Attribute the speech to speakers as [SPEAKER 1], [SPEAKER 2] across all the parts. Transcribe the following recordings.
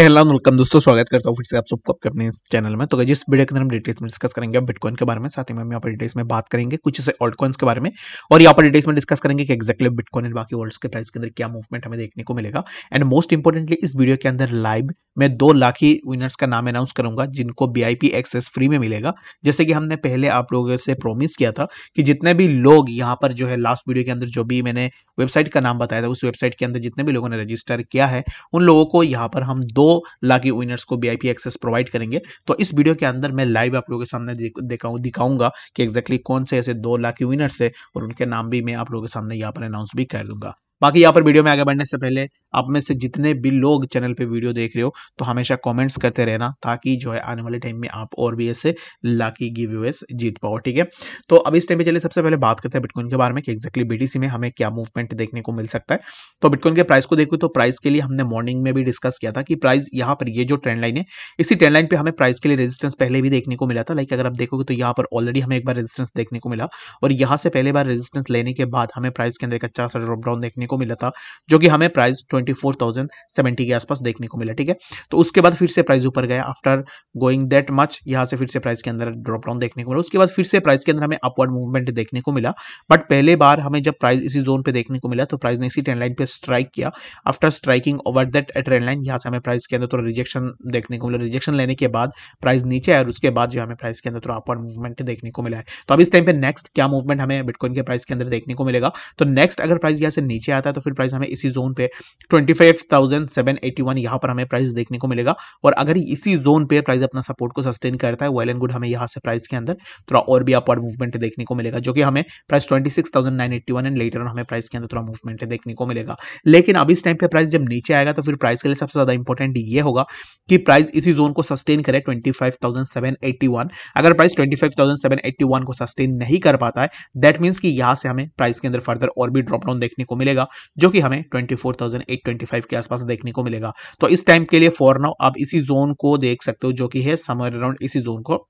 [SPEAKER 1] हे hello welcome दोस्तों स्वागत करता हूँ फिर से आप सबको अपने इस चैनल में तो गई जिस वीडियो के अंदर हम डिटेल्स में डिस्कस करेंगे बिटकॉइन के बारे में साथ ही हम यहाँ पर डिटेल्स में बात करेंगे कुछ ऐसे ऑल्ट कॉइन्स के बारे में और यहाँ पर डिटेल्स में डिस्कस करेंगे कि एक्जैक्टली बिटकॉइन एंड बाकी वर्ल्ड के प्राइस के अंदर क्या मूवमेंट हमें देखने को मिलेगा एंड मोस्ट इंपॉर्टेंटली इस वीडियो के अंदर लाइव मैं दो लाख ही विनर्स का नाम अनाउंस करूंगा जिनको बी एक्सेस फ्री में मिलेगा जैसे कि हमने पहले आप लोगों से प्रोमिस किया था कि जितने भी लोग यहाँ पर जो है लास्ट वीडियो के अंदर जो भी मैंने वेबसाइट का नाम बताया था उस वेबसाइट के अंदर जितने भी लोगों ने रजिस्टर किया है उन लोगों को यहाँ पर हम दो लाकी लागी विनर्स को वी एक्सेस प्रोवाइड करेंगे तो इस वीडियो के अंदर मैं लाइव आप लोगों के सामने दिखाऊँ दिखाऊंगा कि एग्जैक्टली कौन से ऐसे दो लाख विनर्स है और उनके नाम भी मैं आप लोगों के सामने यहाँ पर अनाउंस भी कर दूंगा बाकी यहाँ पर वीडियो में आगे बढ़ने से पहले आप में से जितने भी लोग चैनल पे वीडियो देख रहे हो तो हमेशा कमेंट्स करते रहना ताकि जो है आने वाले टाइम में आप और भी ऐसे लाकी गिव यूएस जीत पाओ ठीक है तो अब इस टाइम पे चलिए सबसे पहले बात करते हैं बिटकॉइन के बारे में कि एक्जैक्टली बीटीसी में हमें क्या मूवमेंट देखने को मिल सकता है तो बिटकॉइन के प्राइस को देखो तो प्राइस के लिए हमने मॉर्निंग में भी डिस्कस किया था कि प्राइस यहाँ पर ये जो ट्रेंड लाइन है इसी ट्रेंड लाइन पर हमें प्राइस के लिए रेजिस्टेंस पहले भी देखने को मिला था लाइक अगर आप देखोगे तो यहाँ पर ऑलरेडी हमें एक बार रेजिस्टेंस देखने को मिला और यहाँ से पहले बार रेजिस्टेंस लेने के बाद हमें प्राइस के अंदर एक अच्छा सा ड्रॉप डाउन देखने को मिला था जो कि हमें price twenty four thousand seventy के आसपास देखने को मिला ठीक है तो उसके बाद फिर से प्राइस ऊपर गया आफ्टर गोइंग दैट मच यहाँ से फिर से प्राइस के अंदर ड्रॉप डाउन देखने को मिला उसके बाद फिर से प्राइस के अंदर हमें अपवर्ड मूवमेंट देखने को मिला बट पहले बार हमें जब प्राइस इसी जोन पर देखने को मिला तो प्राइस ने इसी ट्रेन लाइन पर स्ट्राइक किया after striking over that trend line यहाँ से हमें प्राइस के अंदर थोड़ा रिजेक्शन देखने को मिला रिजेक्शन लेने के बाद प्राइस नीचे आया और उसके बाद जो हमें प्राइस के अंदर थोड़ा अपवर्ड मूवमेंट देखने को मिला है तो अब इस टाइम पर नेक्स्ट क्या मूवमेंट हमें बिटकॉइन के प्राइस के अंदर देखने को मिलेगा तो नेक्स्ट अगर प्राइस यहाँ से नीचे आता है तो फिर प्राइस हमें इसी जोन पे twenty five thousand seven eighty one यहाँ पर हमें प्राइस देखने को मिलेगा और अगर इसी जोन पे प्राइस अपना सपोर्ट को सस्टेन करता है वेल एंड गुड हमें यहाँ से प्राइस के अंदर थोड़ा और भी अपवर्ड मूवमेंट देखने को मिलेगा जो कि हमें price twenty six thousand nine eighty one and later हमें प्राइस के अंदर थोड़ा मूवमेंट देखने को मिलेगा लेकिन अब इस टाइम पर प्राइस जब नीचे आएगा तो फिर प्राइस के लिए सबसे ज्यादा इंपॉर्टेंट ये होगा कि प्राइस इसी जोन को सस्टेन करे twenty five thousand seven eighty one अगर price twenty five thousand seven eighty one को सस्टेन नहीं कर पाता है दैट मीन्स कि यहाँ से हमें प्राइस के अंदर फर्दर और भी ड्रॉप डाउन देखने को मिलेगा जो कि हमें 24,825 के आसपास देखने को मिलेगा तो इस टाइम के लिए फॉर नाउ आप इसी जोन को देख सकते हो जो कि है समर अराउंड इसी जोन को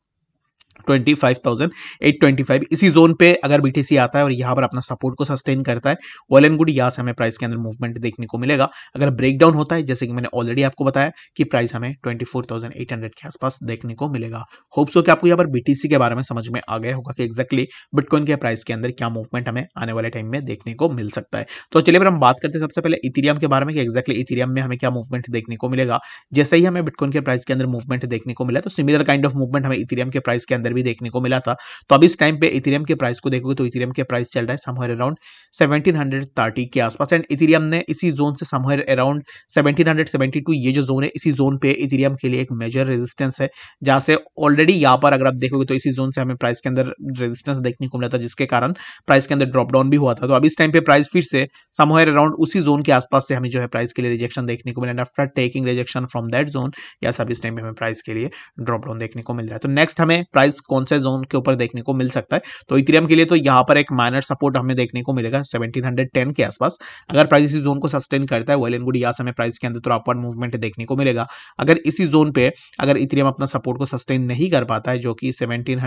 [SPEAKER 1] twenty five thousand eight twenty five इसी जोन पे अगर बीटीसी आता है और यहाँ पर अपना सपोर्ट को सस्टेन करता है वेल एंड गुड यहाँ से हमें प्राइस के अंदर मूवमेंट देखने को मिलेगा अगर ब्रेकडाउन होता है जैसे कि मैंने ऑलरेडी आपको बताया कि प्राइस हमें twenty four thousand eight hundred के आसपास देखने को मिलेगा होप्स हो कि आपको यहाँ पर बीटीसी के बारे में समझ में आ गया होगा कि एक्जैक्टली बिटकॉइन के प्राइस के अंदर क्या मूवमेंट हमें आने वाले टाइम में देखने को मिल सकता है तो चलिए फिर हम बात करते हैं सबसे पहले इथीरियम के बारे में कि एक्जैक्टली इथीरियम में हमें क्या मूवमेंट देखने को मिलेगा जैसे ही हमें बिटकॉइन के प्राइस के अंदर मूवमेंट देखने को मिला तो सिमिलर काइंड ऑफ मूवमेंट हमें इथीरियम के प्राइस के अंदर अंदर भी देखने को मिला था तो अब इस टाइम पे इथेरियम के प्राइस को देखोगे तो इथेरियम के प्राइस चल रहा है समहर अराउंड 1730 के आसपास एंड इथेरियम ने इसी जोन से समहर अराउंड 1772 ये जो जोन है इसी जोन पे इथेरियम के लिए एक मेजर रेजिस्टेंस है जहाँ से ऑलरेडी यहाँ पर अगर आप देखोगे तो इसी जोन से हमें प्राइस के अंदर रेजिस्टेंस देखने को मिला था जिसके कारण प्राइस के अंदर ड्रॉप डाउन भी हुआ था तो अब इस टाइम पे प्राइस फिर से समहर अराउंड उसी जोन के आसपास से हमें जो है प्राइस के लिए रिजेक्शन देखने को मिला and after taking rejection from that zone या सब इस टाइम पे हमें प्राइस के लिए ड्रॉप डाउन देखने को मिल रहा है तो नेक्स्ट हमें प्राइस कौन से जोन के ऊपर देखने को मिल सकता है तो इथेरियम के लिए तो यहाँ पर एक माइनर सपोर्ट हमें देखने को मिलेगा 1710 के आसपास अगर प्राइस इसी जोन को सस्टेन करता है वेल एंड गुड या समय प्राइस के अंदर तो अपवर्ड मूवमेंट देखने को मिलेगा अगर इसी जोन पर अगर इथेरियम अपना सपोर्ट को सस्टेन नहीं कर पाता है जो कि सेवनटीन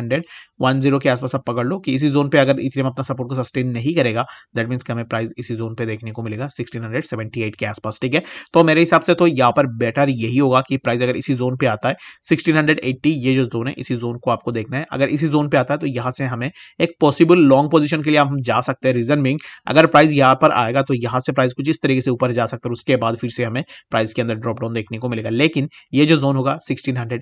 [SPEAKER 1] के आसपास आप पकड़ लो कि इसी जोन पर अगर इथेरियम अपना सपोर्ट को सस्टेन नहीं करेगा दैट मीन्स हमें प्राइस इसी जोन पर देखने को मिलेगा 1678 के आसपास ठीक है तो मेरे हिसाब से तो यहाँ पर बेटर यही होगा कि प्राइस अगर इसी जोन पे आता है 1680 ये जो जोन है इसी जोन को आपको देखना है अगर इसी जोन पे आता है तो यहाँ से हमें एक पॉसिबल लॉन्ग पोजिशन के लिए हम जा सकते हैं रीजन बिंग अगर प्राइस यहाँ पर आएगा तो यहाँ से प्राइस कुछ इस तरीके से ऊपर जा सकता है उसके बाद फिर से हमें प्राइस के अंदर ड्रॉप डाउन देखने को मिलेगा लेकिन ये जो जोन होगा सिक्सटीन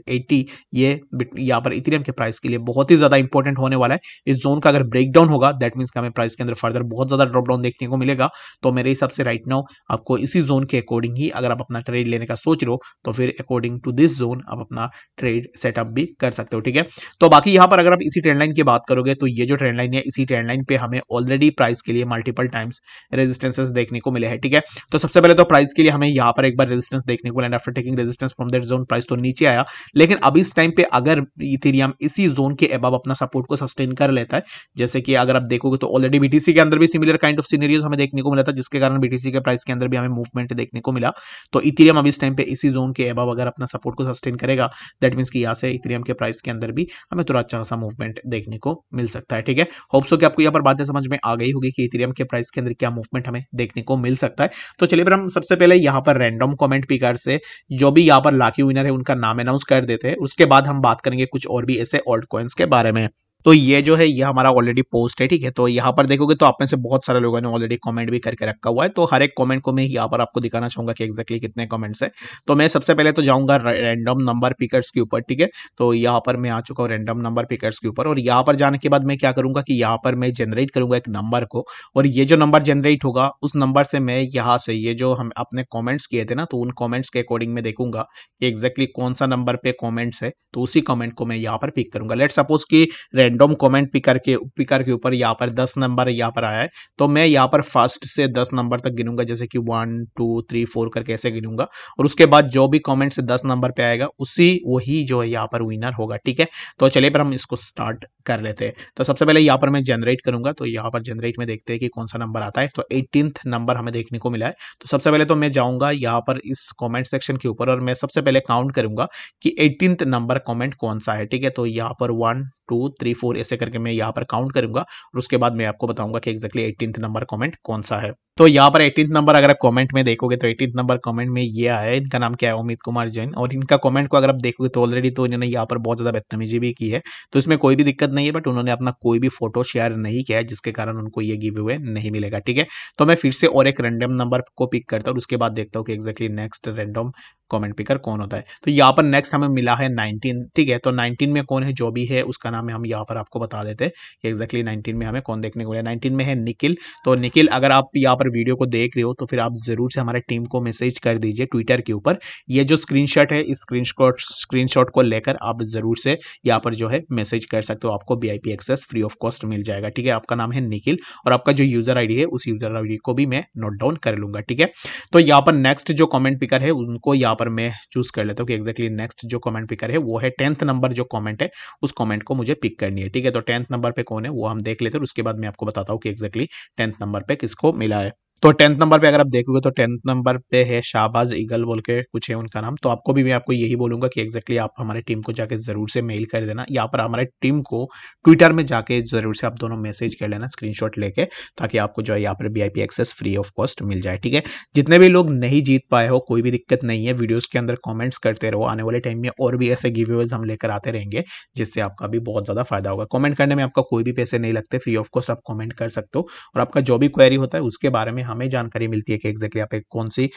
[SPEAKER 1] ये यहाँ पर इथेरियम के प्राइस के लिए बहुत ही ज़्यादा इंपॉर्टेंट होने वाला है इस जोन का अगर ब्रेक डाउन होगा दैट मीन्स हमें प्राइस के अंदर फर्दर बहुत ज़्यादा ड्रॉप डाउन देखने को मिलेगा तो मेरे हिसाब से राइट नाउ आपको इसी जोन के अकॉर्डिंग ही अगर आप अपना ट्रेड लेने का सोच रहे हो तो फिर अकॉर्डिंग टू दिस जोन आप अपना ट्रेड सेटअप भी कर सकते हो ठीक है तो बाकी यहाँ पर अगर आप इसी ट्रेंडलाइन की बात करोगे तो ये जो ट्रेंडलाइन है इसी ट्रेंडलाइन पे हमें ऑलरेडी प्राइस के लिए मल्टीपल टाइम्स रेजिस्टेंसेस देखने को मिले हैं ठीक है तो सबसे पहले तो प्राइस के लिए हमें यहाँ पर एक बार रेजिस्टेंस देखने को मिला after taking resistance from that zone price तो नीचे आया लेकिन अब इस टाइम पे अगर इथेरियम इसी जोन के अब अपना सपोर्ट को सस्टेन कर लेता है जैसे कि अगर आप देखोगे तो ऑलरेडी बीटीसी के अंदर भी सिमिलर काइंड ऑफ सीनरीज हमें देखने को मिला था जिसके कारण बीटीसी के प्राइस के अंदर भी हमें मूवमेंट देखने को मिला तो इथेरियम अब इस टाइम पे इसी जोन के अब अगर अपना सपोर्ट को सस्टेन करेगा दैट मीन्स कि यहाँ से इथेरियम के प्राइस के अंदर भी हमें में थोड़ा अच्छा खासा मूवमेंट देखने को मिल सकता है ठीक है होप्सो कि आपको यहाँ पर बातें समझ में आ गई होगी कि इथेरियम के प्राइस के अंदर क्या मूवमेंट हमें देखने को मिल सकता है तो चलिए फिर हम सबसे पहले यहाँ पर रैंडम कॉमेंट पिकर से जो भी यहाँ पर लाखी विनर है उनका नाम अनाउंस कर देते हैं उसके बाद हम बात करेंगे कुछ और भी ऐसे ओल्ड कॉइन्स के बारे में तो ये जो है ये हमारा ऑलरेडी पोस्ट है ठीक है तो यहाँ पर देखोगे तो आप में से बहुत सारे लोगों ने ऑलरेडी कमेंट भी करके रखा हुआ है तो हर एक कमेंट को मैं यहाँ पर आपको दिखाना चाहूंगा कि एक्जैक्टली कितने कमेंट्स है तो मैं सबसे पहले तो जाऊंगा रैंडम नंबर पिकर्स के ऊपर ठीक है तो यहाँ पर मैं आ चुका हूँ रैंडम नंबर पिकर्स के ऊपर और यहाँ पर जाने के बाद मैं क्या करूंगा कि यहाँ पर मैं जनरेट करूंगा एक नंबर को और ये जो नंबर जनरेट होगा उस नंबर से मैं यहाँ से ये जो हम अपने कॉमेंट्स किए थे ना तो उन कॉमेंट्स के अकॉर्डिंग में देखूंगा कि एक्जैक्टली कौन सा नंबर पे कॉमेंट्स है तो उसी कॉमेंट को मैं यहाँ पर पिक करूंगा लेट सपोज की रेंडम कमेंट पिकर के पिकर के ऊपर यहाँ पर दस नंबर यहाँ पर आया है तो मैं यहाँ पर फर्स्ट से दस नंबर तक गिनूंगा जैसे कि वन टू थ्री फोर करके ऐसे गिनूंगा और उसके बाद जो भी कॉमेंट से दस नंबर पर आएगा उसी वही जो है यहाँ पर विनर होगा ठीक है तो चलिए पर हम इसको स्टार्ट कर लेते हैं तो सबसे पहले यहाँ पर मैं जनरेट करूंगा तो यहाँ पर जनरेट में देखते हैं कि कौन सा नंबर आता है तो एटीन नंबर हमें देखने को मिला है तो सबसे पहले तो मैं जाऊँगा यहाँ पर इस कॉमेंट सेक्शन के ऊपर और मैं सबसे पहले काउंट करूंगा कि एटीन नंबर कॉमेंट कौन सा है ठीक है तो यहाँ पर वन टू थ्री फोर ऐसे करके मैं यहाँ पर काउंट करूंगा और उसके बाद मैं आपको बताऊंगा कि एक्जैक्टली एटीन नंबर कॉमेंट कौन सा है तो यहाँ पर एटीन नंबर अगर आप कॉमेंट में देखोगे तो एटीन नंबर कॉमेंट में ये आया इनका नाम क्या है उमित कुमार जैन और इनका कॉमेंट को अगर आप देखोगे तो ऑलरेडी तो इन्होंने यहाँ पर बहुत ज़्यादा बदतमीजी भी की है तो इसमें कोई भी दिक्कत नहीं है बट उन्होंने अपना कोई भी फोटो शेयर नहीं किया जिसके कारण उनको ये गिव हुए नहीं मिलेगा ठीक है तो मैं फिर से और एक रेंडम नंबर को पिक करता हूँ उसके बाद देखता हूँ कि exactly next random comment picker कौन होता है तो यहाँ पर नेक्स्ट हमें मिला है 19 ठीक है तो 19 में कौन है जो भी है उसका नाम हम यहाँ पर आपको बता देते हैं एग्जैक्टली नाइनटीन में हमें कौन देखने को मिला नाइनटीन में है निखिल तो निखिल अगर आप यहाँ पर वीडियो को देख रहे हो तो फिर आप ज़रूर से हमारे टीम को मैसेज कर दीजिए ट्विटर के ऊपर ये जो स्क्रीन है इस स्क्रीन शॉट को लेकर आप ज़रूर से यहाँ पर जो है मैसेज कर सकते हो आपको V access free of cost मिल जाएगा ठीक है आपका नाम है निखिल और आपका जो यूज़र आई है उस यूज़र आई को भी मैं नोट डाउन कर लूंगा ठीक है तो यहाँ पर नेक्स्ट जो कॉमेंट पिकर है उनको यहाँ पर मैं चूज़ कर लेता हूँ कि एक्जैक्टली नेक्स्ट जो कमेंट पिकर है वो है टेंथ नंबर जो कमेंट है उस कमेंट को मुझे पिक करनी है ठीक है तो टेंथ नंबर पर कौन है वो हम देख लेते हैं उसके बाद मैं आपको बताता हूँ कि एक्जैक्टली टेंथ नंबर पर किसको मिला है तो टेंथ नंबर पे अगर आप देखोगे तो टेंथ नंबर पे है शाहबाज ईगल बोल के कुछ है उनका नाम तो आपको भी मैं आपको यही बोलूंगा कि एग्जैक्टली आप हमारे टीम को जाके ज़रूर से मेल कर देना या पर हमारे टीम को ट्विटर में जाके ज़रूर से आप दोनों मैसेज कर लेना शॉट लेके ताकि आपको जो है यहाँ पर V access free of cost मिल जाए ठीक है जितने भी लोग नहीं जीत पाए हो कोई भी दिक्कत नहीं है वीडियोज़ के अंदर कॉमेंट्स करते रहो आने वाले टाइम में और भी ऐसे गिव्यूज हम लेकर आते रहेंगे जिससे आपका भी बहुत ज़्यादा फायदा होगा कॉमेंट करने में आपका कोई भी पैसे नहीं लगते फ्री ऑफ कॉस्ट आप कॉमेंट कर सकते हो और आपका जो भी क्वेरी होता है उसके बारे में हमें जानकारी मिलती है कि एग्जैक्टली आप कौन सी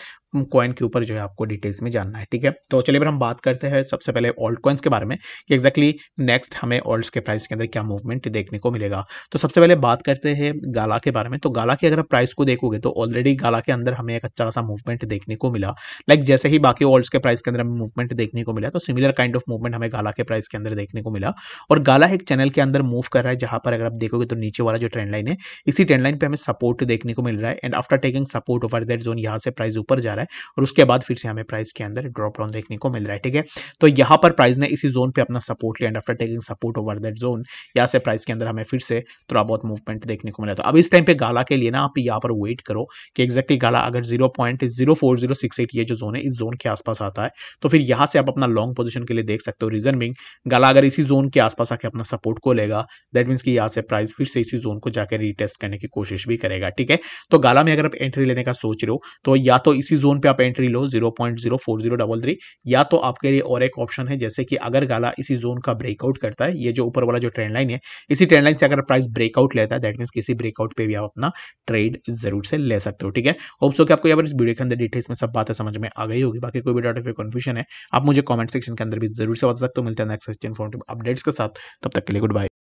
[SPEAKER 1] कॉइन के ऊपर जो है आपको डिटेल्स में जानना है ठीक है तो चलिए फिर हम बात करते हैं सबसे पहले ऑल्ट कॉइन्स के बारे में कि एग्जैक्टली नेक्स्ट हमें ऑल्ट के प्राइस के अंदर क्या मूवमेंट देखने को मिलेगा तो सबसे पहले बात करते हैं गाला के बारे में तो गाला के अगर आप प्राइस को देखोगे तो ऑलरेडी गाला के अंदर हमें एक अच्छा खासा मूवमेंट देखने को मिला लाइक जैसे ही बाकी ऑल्ट के प्राइस के अंदर हमें मूवमेंट देखने को मिला तो सिमिलर काइंड ऑफ मूवमेंट हमें गाला के प्राइस के अंदर देखने को मिला और गाला एक चैनल के अंदर मूव कर रहा है जहां पर अगर आप देखोगे तो नीचे वाला जो ट्रेंड लाइन है इसी ट्रेंड लाइन पर हमें सपोर्ट देखने को मिल रहा है and after taking support over that zone यहाँ से प्राइस ऊपर जा रहा है है और उसके बाद फिर से हमें प्राइस के अंदर ड्रॉप डाउन देखने को मिल रहा है ठीक है तो यहाँ पर प्राइस ने इसी जोन पर अपना सपोर्ट लिया and after taking support over that zone यहाँ से प्राइस के अंदर हमें फिर से थोड़ा बहुत मूवमेंट देखने को मिला तो अब इस टाइम पे गाला के लिए ना आप यहाँ पर वेट करो कि एक्जैक्टली गाला अगर zero point zero four zero six eight ये जो जोन है इस जोन के आसपास आता है तो फिर यहाँ से आप अपना लॉन्ग पोजिशन के लिए देख सकते हो रीजन बिंग गाला अगर इसी जोन के आसपास आके अपना सपोर्ट को लेगा दैट मीन्स कि यहाँ से प्राइस फिर से इसी जोन को जाकर रिटेस्ट करने की कोशिश भी करेगा ठीक है तो गाला में अगर आप एंट्री लेने का सोच रहे हो तो या तो इसी जोन ज़ोन पे आप एंट्री लो zero point zero four zero double three या तो आपके लिए और एक ऑप्शन है जैसे कि अगर गाला इसी जोन का ब्रेकआउट करता है ये जो ऊपर वाला जो ट्रेंड लाइन है इसी ट्रेंड लाइन से अगर प्राइस ब्रेकआउट लेता है दैट मीन किसी ब्रेकआउट पर भी आप अपना ट्रेड जरूर से ले सकते हो ठीक है होप्स हो कि आपको यहाँ पर इस वीडियो के अंदर डिटेल्स में सब बातें समझ में आ गई होगी बाकी कोई भी डॉट फिर कन्फ्यूजन है आप मुझे कॉमेंट सेक्शन के अंदर भी जरूर से बता सकते हो मिलते हैं नेक्स्ट अपडेट्स के साथ तब तक के लिए गुड बाय